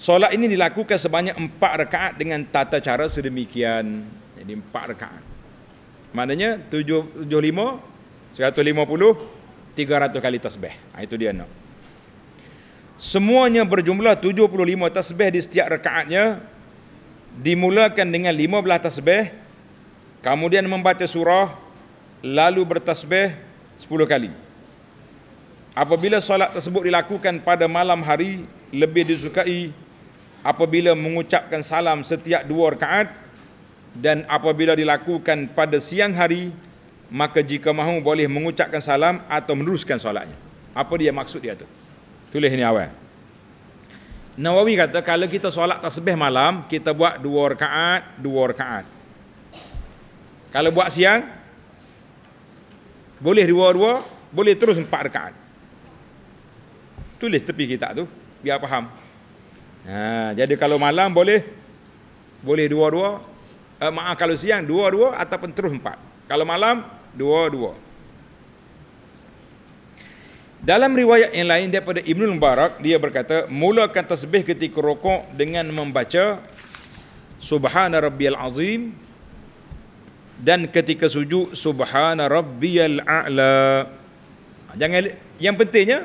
[SPEAKER 1] Solat ini dilakukan sebanyak 4 rekaat dengan tata cara sedemikian Jadi 4 rekaat Maknanya 75, 150, 300 kali tasbih ha, Itu dia nak Semuanya berjumlah 75 tasbih di setiap rekaatnya Dimulakan dengan 15 tasbih Kemudian membaca surah Lalu bertasbih 10 kali Apabila solat tersebut dilakukan pada malam hari lebih disukai apabila mengucapkan salam setiap dua rakaat dan apabila dilakukan pada siang hari maka jika mahu boleh mengucapkan salam atau meneruskan solatnya. Apa dia maksud dia tu? Tulis ni awal. Nawawi kata kalau kita solat tasbih malam kita buat dua rakaat, dua rakaat. Kalau buat siang boleh dua-dua, boleh terus empat rakaat. Tulis tepi kitab tu Biar faham ha, Jadi kalau malam boleh Boleh dua-dua eh, Maaf kalau siang dua-dua Ataupun terus empat Kalau malam dua-dua dalam riwayat yang lain daripada Ibnu Mubarak dia berkata mulakan tasbih ketika rokok dengan membaca Subhana rabbiyal azim dan ketika sujud Subhana rabbiyal a'la. Ha, jangan yang pentingnya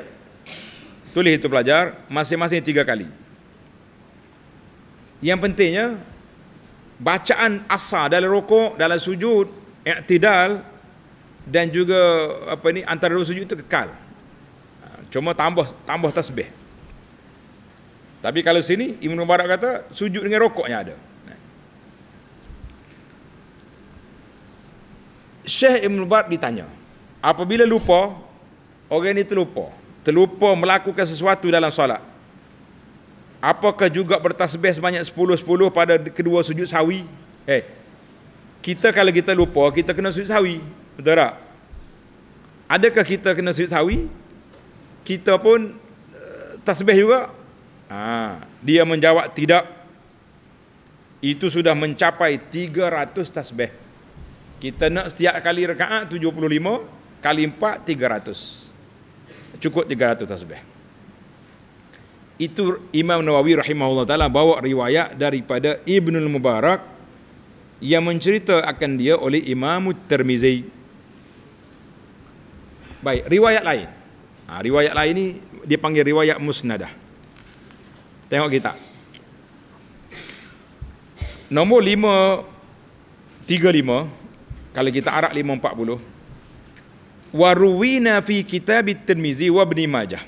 [SPEAKER 1] tulis itu pelajar masing-masing tiga kali. Yang pentingnya bacaan asal dalam rokok, dalam sujud, i'tidal dan juga apa ni antara dua sujud itu kekal. Cuma tambah tambah tasbih. Tapi kalau sini Imam Mubarak kata sujud dengan rokoknya ada. Syekh Ibn Mubarak ditanya, apabila lupa, orang ini terlupa terlupa melakukan sesuatu dalam solat. Apakah juga bertasbih sebanyak 10-10 pada kedua sujud sawi? Hey, eh, kita kalau kita lupa, kita kena sujud sawi. Betul tak? Adakah kita kena sujud sawi? Kita pun uh, tasbih juga? Ha, dia menjawab tidak. Itu sudah mencapai 300 tasbih. Kita nak setiap kali rekaat 75, kali 4, 300 cukup 300 tasbih. Itu Imam Nawawi rahimahullah taala bawa riwayat daripada Ibnu Mubarak yang mencerita akan dia oleh Imam Tirmizi. Baik, riwayat lain. Ha, riwayat lain ni dia panggil riwayat musnadah. Tengok kita. Nombor 535 kalau kita arak 540 waruwina fi kitab at-Tirmizi wa Ibn Majah.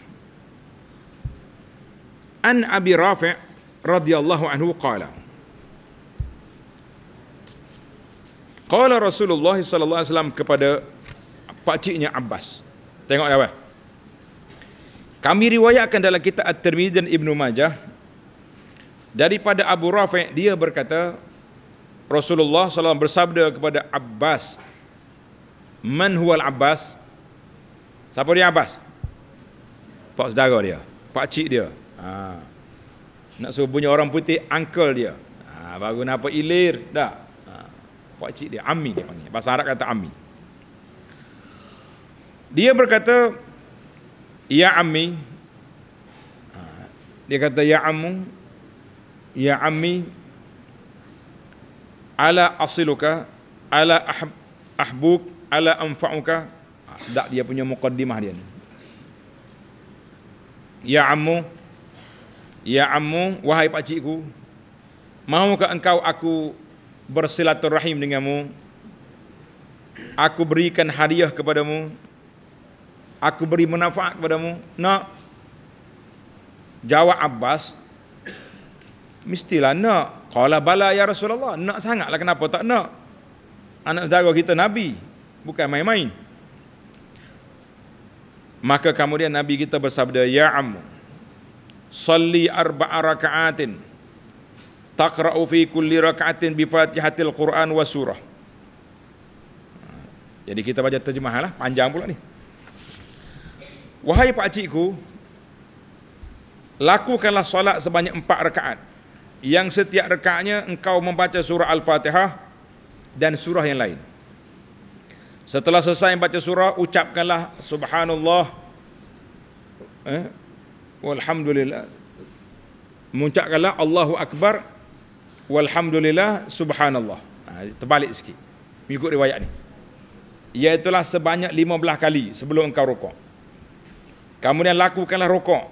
[SPEAKER 1] An Abi Rafi' radhiyallahu anhu qala. Qala Rasulullah sallallahu alaihi wasallam kepada pak Abbas. Tengok dah apa? Kami riwayatkan dalam kitab At-Tirmizi dan Ibn Majah daripada Abu Rafi' dia berkata Rasulullah sallallahu alaihi wasallam bersabda kepada Abbas Man huwal Abbas? Siapa dia Abbas? Pak saudara dia. Pak cik dia. Ha. Nak suruh punya orang putih, uncle dia. Ha. Baru nak ilir, dah. Ha. Pak cik dia, Ami dia panggil. Bahasa Arab kata Ami. Dia berkata, Ya Ami. Ha. Dia kata, Ya Amu. Ya Ami. Ala asiluka. Ala ahbuk ala anfa'uka dak dia punya mukaddimah dia ni ya ammu ya ammu wahai pak cikku maukah engkau aku bersilaturahim denganmu aku berikan hadiah kepadamu aku beri manfaat kepadamu nak jawab Abbas mestilah nak qala bala ya Rasulullah nak sangatlah kenapa tak nak anak saudara kita Nabi bukan main-main. Maka kemudian Nabi kita bersabda, Ya Am, salli arba'a raka'atin, taqra'u fi kulli raka'atin bifatihatil Qur'an wa surah. Jadi kita baca terjemahan lah, panjang pula ni. Wahai Pak Cikku, lakukanlah solat sebanyak empat rekaat. Yang setiap rekaatnya engkau membaca surah Al-Fatihah dan surah yang lain. Setelah selesai baca surah, ucapkanlah subhanallah. Eh, walhamdulillah. Mengucapkanlah Allahu Akbar. Walhamdulillah subhanallah. Ha, terbalik sikit. Mengikut riwayat ni. Iaitulah sebanyak 15 kali sebelum engkau rokok. Kemudian lakukanlah rokok.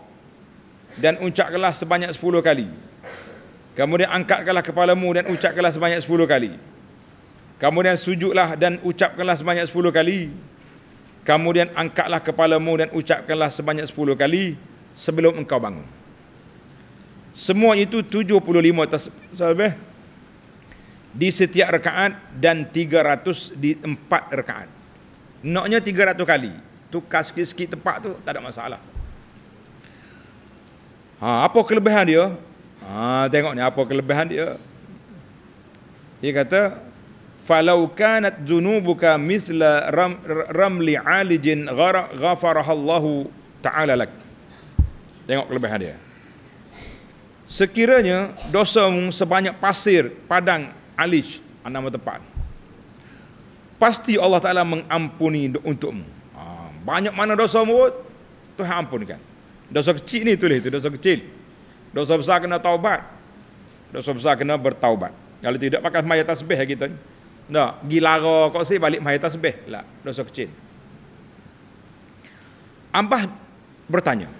[SPEAKER 1] Dan ucapkanlah sebanyak 10 kali. Kemudian angkatkanlah kepalamu dan ucapkanlah sebanyak 10 kali. Kemudian sujudlah dan ucapkanlah sebanyak sepuluh kali. Kemudian angkatlah kepalamu dan ucapkanlah sebanyak sepuluh kali sebelum engkau bangun. Semua itu tujuh puluh 75 tas di setiap rakaat dan tiga ratus di empat rakaat. Naknya ratus kali. Tukar sikit-sikit tempat tu tak ada masalah. Ha, apa kelebihan dia? Ha, tengok ni apa kelebihan dia. Dia kata, falau kanat dzunubuka misla ram, ramli alijin ghafarahallahu ta'ala lak tengok kelebihan dia sekiranya dosamu sebanyak pasir padang alij nama tempat pasti Allah Ta'ala mengampuni untukmu ha, banyak mana dosa murid Tuhan ampunkan dosa kecil ni tulis itu dosa kecil dosa besar kena taubat dosa besar kena bertaubat kalau tidak pakai mayat tasbih kita gitu. Tak, pergi lara kok si balik mai tasbih lah, dosa kecil. Ampah bertanya.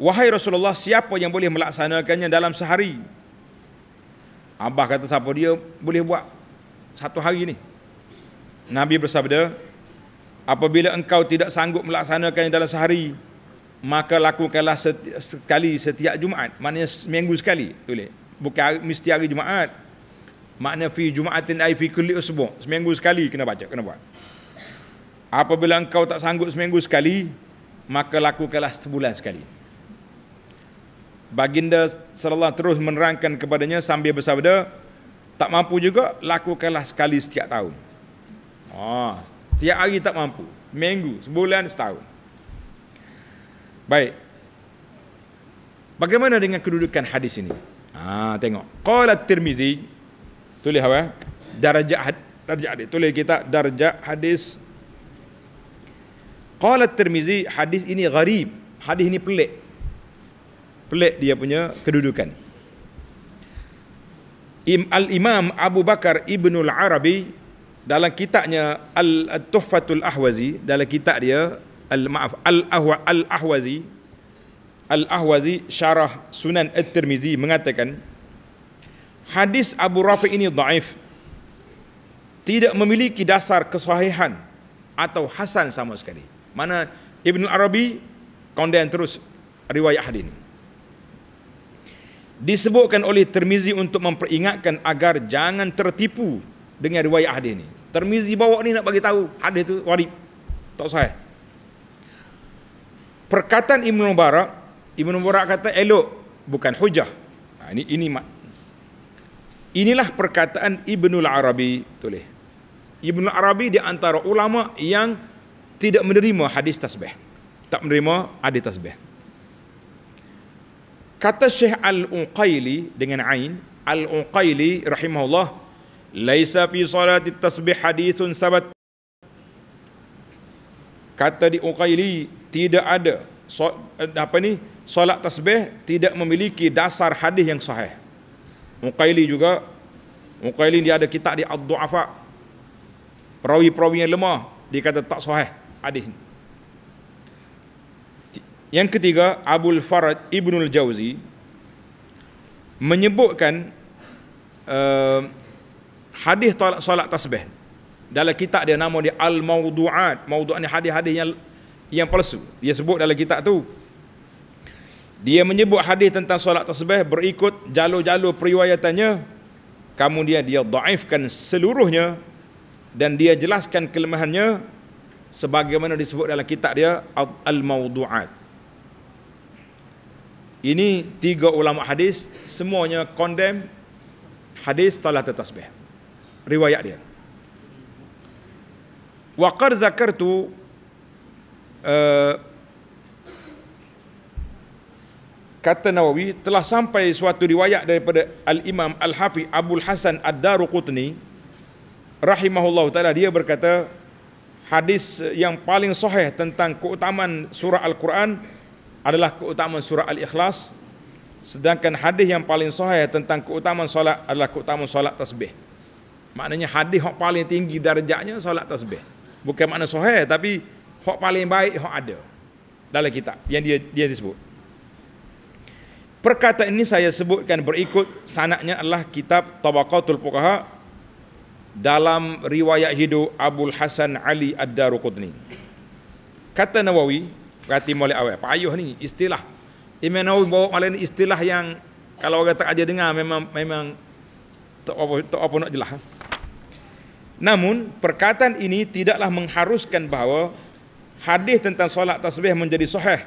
[SPEAKER 1] Wahai Rasulullah, siapa yang boleh melaksanakannya dalam sehari? Ampah kata siapa dia boleh buat satu hari ni. Nabi bersabda, apabila engkau tidak sanggup melaksanakannya dalam sehari, maka lakukanlah sekali setiap Jumaat. Maknanya seminggu sekali. Tulis. Bukan mesti hari Jumaat, makna fi jumaatin ai fi kulli usbu seminggu sekali kena baca kena buat apabila engkau tak sanggup seminggu sekali maka lakukanlah sebulan sekali baginda sallallahu terus menerangkan kepadanya sambil bersabda tak mampu juga lakukanlah sekali setiap tahun oh, setiap hari tak mampu minggu sebulan setahun baik bagaimana dengan kedudukan hadis ini ha tengok qala tirmizi tulis apa darajat darjah. dia tulis kita darjah hadis qala tirmizi hadis ini gharib hadis ini pelik pelik dia punya kedudukan Im al Imam Abu Bakar ibn al Arabi dalam kitabnya al Tuhfatul Ahwazi dalam kitab dia al maaf al Ahwa al Ahwazi al Ahwazi syarah Sunan at Tirmizi mengatakan hadis Abu Rafi ini daif tidak memiliki dasar kesahihan atau hasan sama sekali mana Ibn Arabi konden terus riwayat hadis ini disebutkan oleh Termizi untuk memperingatkan agar jangan tertipu dengan riwayat hadis ini Termizi bawa ni nak bagi tahu hadis itu warib tak sahih perkataan Ibn Mubarak Ibn Mubarak kata elok bukan hujah ha, ini ini Inilah perkataan Ibnul Arabi tulis. Ibnul Arabi di antara ulama yang tidak menerima hadis tasbih. Tak menerima hadis tasbih. Kata Syekh Al-Uqaili dengan Ain, Al-Uqaili rahimahullah, Laisa fi salati tasbih hadithun sabat. Kata di Uqaili, tidak ada. So, apa ni? Solat tasbih tidak memiliki dasar hadis yang sahih. Muqaili juga Muqaili dia ada kitab di Ad-Du'afa Perawi-perawi yang lemah Dia kata tak sahih hadis Yang ketiga Abul Faraj Ibn Al-Jawzi Menyebutkan uh, Hadis salat tasbih Dalam kitab dia nama dia Al-Mawdu'at Mawdu'at ni hadis-hadis yang yang palsu Dia sebut dalam kitab tu dia menyebut hadis tentang solat tasbih berikut jalur-jalur periwayatannya. kemudian dia dia seluruhnya dan dia jelaskan kelemahannya sebagaimana disebut dalam kitab dia Al-Mawdu'at. Ini tiga ulama hadis semuanya condemn hadis solat tasbih. Riwayat dia. Wa qad zakartu eh, kata Nawawi telah sampai suatu riwayat daripada Al-Imam Al-Hafi Abdul Hasan Ad-Daruqutni rahimahullahu taala dia berkata hadis yang paling sahih tentang keutamaan surah Al-Quran adalah keutamaan surah Al-Ikhlas sedangkan hadis yang paling sahih tentang keutamaan solat adalah keutamaan solat tasbih maknanya hadis yang paling tinggi darjatnya solat tasbih bukan makna sahih tapi yang paling baik yang ada dalam kitab yang dia dia disebut Perkataan ini saya sebutkan berikut sanaknya adalah kitab Tabaqatul Fuqaha dalam riwayat hidup Abdul Hasan Ali Ad-Daruqutni. Kata Nawawi, berarti mulai awal, payuh ni istilah. Imam Nawawi bawa malam ini istilah yang kalau orang tak aja dengar memang memang tak apa, tak apa nak jelas. Namun perkataan ini tidaklah mengharuskan bahawa hadis tentang solat tasbih menjadi sahih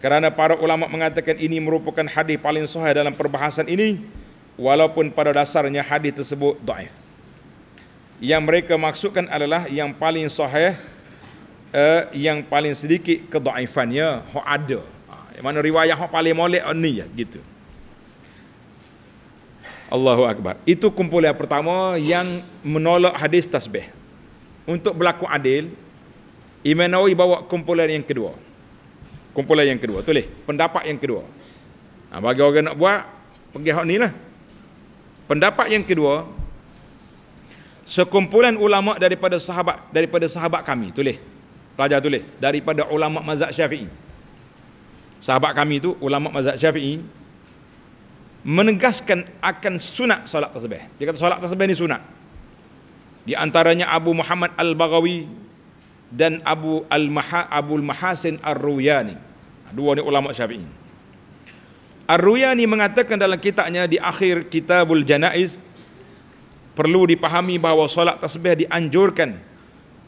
[SPEAKER 1] kerana para ulama mengatakan ini merupakan hadis paling sahih dalam perbahasan ini walaupun pada dasarnya hadis tersebut daif. Yang mereka maksudkan adalah yang paling sahih eh, yang paling sedikit kedaifannya hok ada. Ha, mana riwayat ho paling molek oh, ni ya, gitu. Allahu akbar. Itu kumpulan pertama yang menolak hadis tasbih. Untuk berlaku adil, Imam Nawawi bawa kumpulan yang kedua. Kumpulan yang kedua. Tulis. Pendapat yang kedua. Ha, bagi orang nak buat, pergi hak ni lah. Pendapat yang kedua, sekumpulan ulama daripada sahabat daripada sahabat kami tulis pelajar tulis daripada ulama mazhab syafi'i sahabat kami tu ulama mazhab syafi'i menegaskan akan sunat salat tasbih dia kata salat tasbih ni sunat di antaranya Abu Muhammad Al-Baghawi dan Abu Al-Maha Abdul Mahasin Ar-Ruyani. Ha, dua ni ulama Syafi'i. Ar-Ruyani mengatakan dalam kitabnya di akhir Kitabul Janaiz perlu dipahami bahawa solat tasbih dianjurkan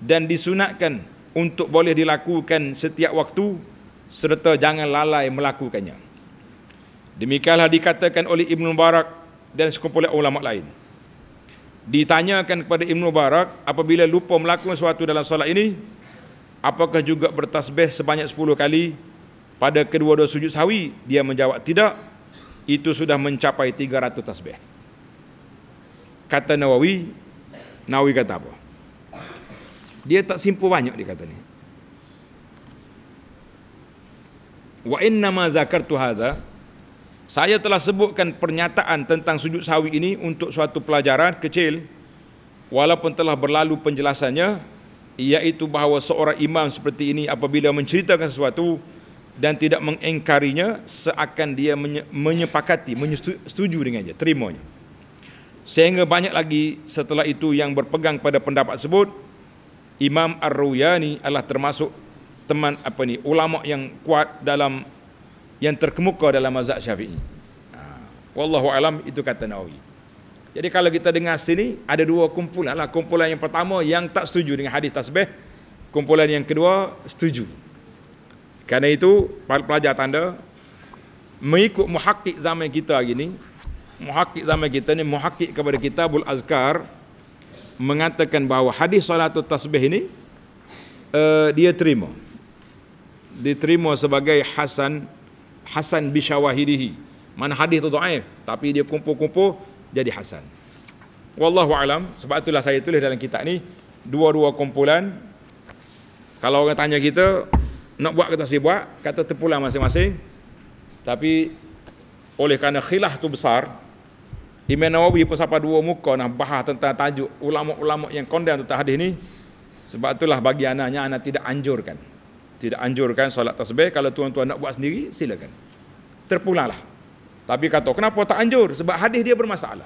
[SPEAKER 1] dan disunatkan untuk boleh dilakukan setiap waktu serta jangan lalai melakukannya. Demikianlah dikatakan oleh Ibnu Barak dan sekumpulan ulama lain. Ditanyakan kepada Ibnu Barak apabila lupa melakukan sesuatu dalam solat ini, apakah juga bertasbih sebanyak 10 kali pada kedua-dua sujud sawi? Dia menjawab, tidak. Itu sudah mencapai 300 tasbih. Kata Nawawi, Nawawi kata apa? Dia tak simpul banyak dia kata ni. Wa inna ma zakartu hadha saya telah sebutkan pernyataan tentang sujud sawi ini untuk suatu pelajaran kecil walaupun telah berlalu penjelasannya iaitu bahawa seorang imam seperti ini apabila menceritakan sesuatu dan tidak mengingkarinya seakan dia menyepakati, menyetuju dengan dengannya, terimanya. Sehingga banyak lagi setelah itu yang berpegang pada pendapat sebut Imam Ar-Ruyani adalah termasuk teman apa ni ulama yang kuat dalam yang terkemuka dalam mazhab Syafi'i. Ha, wallahu alam itu kata Nawawi. Jadi kalau kita dengar sini ada dua kumpulan lah. Kumpulan yang pertama yang tak setuju dengan hadis tasbih. Kumpulan yang kedua setuju. Karena itu para pelajar tanda mengikut muhakik zaman kita hari ini. Muhakik zaman kita ni muhakik kepada kita bul azkar mengatakan bahawa hadis solat tasbih ini uh, dia terima. Diterima sebagai Hasan Hasan bisyawahidihi. Mana hadis itu dhaif tapi dia kumpul-kumpul jadi hasan. Wallahu alam, sebab itulah saya tulis dalam kitab ni dua-dua kumpulan. Kalau orang tanya kita nak buat kata si buat, kata terpulang masing-masing. Tapi oleh kerana khilaf tu besar, Imam Nawawi pun sampai dua muka nak bahas tentang tajuk ulama-ulama yang kondem tentang hadis ni. Sebab itulah bagi anaknya anak tidak anjurkan. Tidak anjurkan solat tasbih kalau tuan-tuan nak buat sendiri silakan. Terpulanglah. Tapi kata kenapa tak anjur? Sebab hadis dia bermasalah.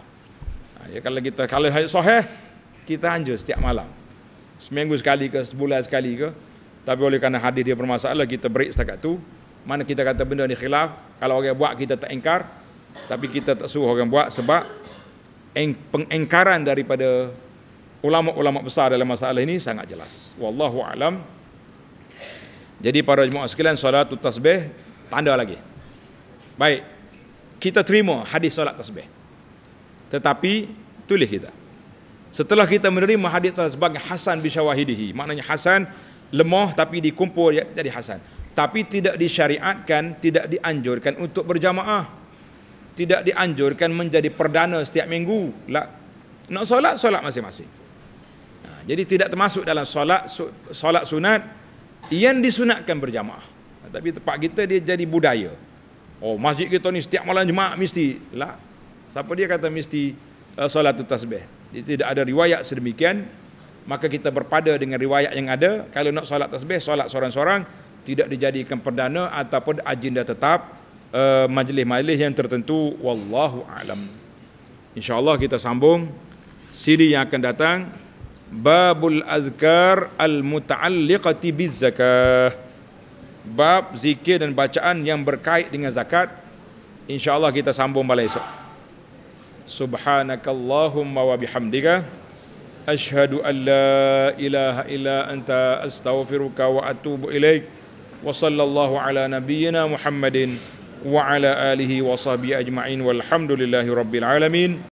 [SPEAKER 1] Ha, ya, kalau kita kalau hadis sahih kita anjur setiap malam. Seminggu sekali ke sebulan sekali ke. Tapi oleh kerana hadis dia bermasalah kita break setakat tu. Mana kita kata benda ni khilaf, kalau orang buat kita tak engkar. Tapi kita tak suruh orang buat sebab pengengkaran daripada ulama-ulama besar dalam masalah ini sangat jelas. Wallahu alam. Jadi para jemaah sekalian solat tasbih tanda lagi. Baik kita terima hadis solat tasbih. Tetapi tulis kita. Setelah kita menerima hadis tasbih sebagai hasan bisyawahidihi, maknanya hasan lemah tapi dikumpul jadi hasan. Tapi tidak disyariatkan, tidak dianjurkan untuk berjamaah. Tidak dianjurkan menjadi perdana setiap minggu. Lah, nak solat, solat masing-masing. Ha, jadi tidak termasuk dalam solat, solat sunat yang disunatkan berjamaah. Ha, tapi tempat kita dia jadi budaya. Oh masjid kita ni setiap malam jemaah mesti lah. Siapa dia kata mesti uh, eh, solat tasbih. Dia tidak ada riwayat sedemikian. Maka kita berpada dengan riwayat yang ada. Kalau nak solat tasbih, solat seorang-seorang tidak dijadikan perdana ataupun agenda tetap uh, majlis-majlis yang tertentu. Wallahu a'lam. Insya Allah kita sambung siri yang akan datang. Babul azkar al-muta'alliqati bizzakah bab zikir dan bacaan yang berkait dengan zakat insyaallah kita sambung balik esok subhanakallahumma wa bihamdika ashhadu alla la ilaha illa anta astaghfiruka wa atubu ilaik wa sallallahu ala nabiyyina muhammadin wa ala alihi wa sahbihi ajma'in walhamdulillahi rabbil alamin